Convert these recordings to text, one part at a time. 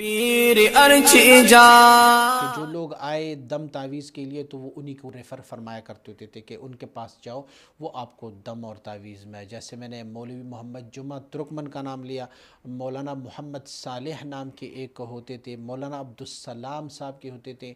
पीर जो लोग आए दम तावीज़ के लिए तो वो उन्हीं को रेफ़र फरमाया करते होते थे कि उनके पास जाओ वो आपको दम और तावीज़ में जैसे मैंने मौलवी मोहम्मद जुमा तुर्कमन का नाम लिया मौलाना मोहम्मद सालेह नाम के एक होते थे मौलाना अब्दुलसलाम साहब के होते थे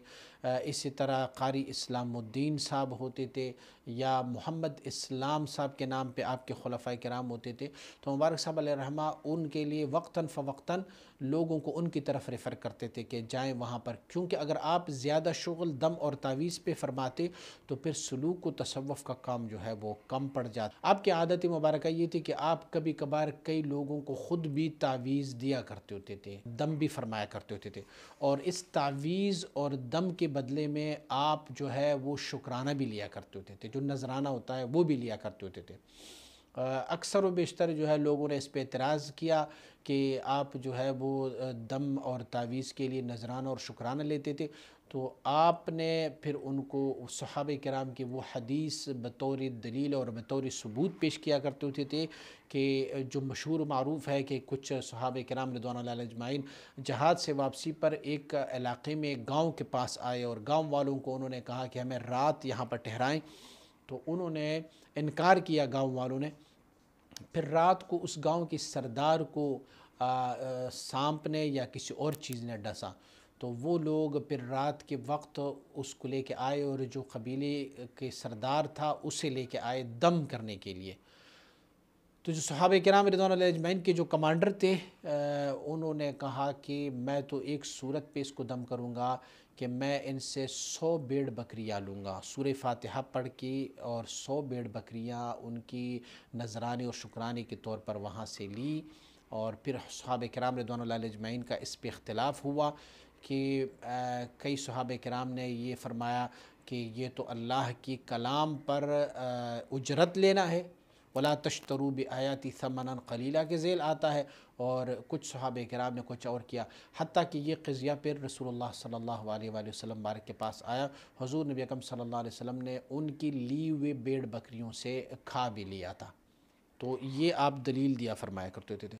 इसी तरह कारी इस्लामुद्दीन साहब होते थे या मोहम्मद इस्लाम साहब के नाम पर आपके खलफा कराम होते थे तो मुबारक साहब रहमा उनके लिए वक्ता फ़वक्ता लोगों को उनकी तरफ रेफ़र करते थे कि जाएँ वहाँ पर क्योंकि अगर आप ज़्यादा शगल दम और तावीज़ पर फरमाते तो फिर सलूक व तसवफ़ का काम जो है वो कम पड़ जाता आपकी आदत मुबारक ये थी कि आप कभी कभार कई लोगों को ख़ुद भी तावीज़ दिया करते होते थे दम भी फरमाया करते होते थे और इस तावीज़ और दम के बदले में आप जो है वो शुक्राना भी लिया करते होते थे जो नजराना होता है वो भी लिया करते होते थे अक्सर व बेशतर जो है लोगों ने इस पर एतराज़ किया कि आप जो है वो दम और तावीज़ के लिए नजराना और शुक्राना लेते थे तो आपने फिर उनको सहाब कराम की वो हदीस बतौर दलील और बतौर सबूत पेश किया करते होते थे कि जो मशहूर मरूफ़ है कि कुछ सहाब कराम रदवानजमाइन जहाज़ से वापसी पर एक इलाके में गाँव के पास आए और गाँव वालों को उन्होंने कहा कि हमें रात यहाँ पर ठहराएं तो उन्होंने इनकार किया गांव वालों ने फिर रात को उस गांव के सरदार को आ, आ, सांप ने या किसी और चीज़ ने डसा तो वो लोग फिर रात के वक्त उसको लेके आए और जो कबीले के सरदार था उसे लेके आए दम करने के लिए तो जो सहाब कराम रिजवान के जो कमांडर थे उन्होंने कहा कि मैं तो एक सूरत पे इसको दम करूँगा कि मैं इनसे सौ बेड़ बकरियाँ लूँगा सूर फ़ातहा पढ़ के और सौ बेड़ बकरियाँ उनकी नजरानी और शुक्राने के तौर पर वहाँ से ली और फिर सहाब कराम रिजवान का इस पर इख्तलाफ हुआ कि कई सहाब कराम ने ये फरमाया कि ये तो अल्लाह की कलाम पर उजरत लेना है वला तशतरूब आयाती समन कलीला के झेल आता है और कुछ सहाब कराम ने कुछ और किया हती कि यह क़िज़िया फिर रसूल सल्ला वसम बारक के पास आया हजूर नबी अकम सल्ला वसम ने उनकी ली हुए बेड़ बकरियों से खा भी लिया था तो ये आप दलील दिया फरमाया करते थे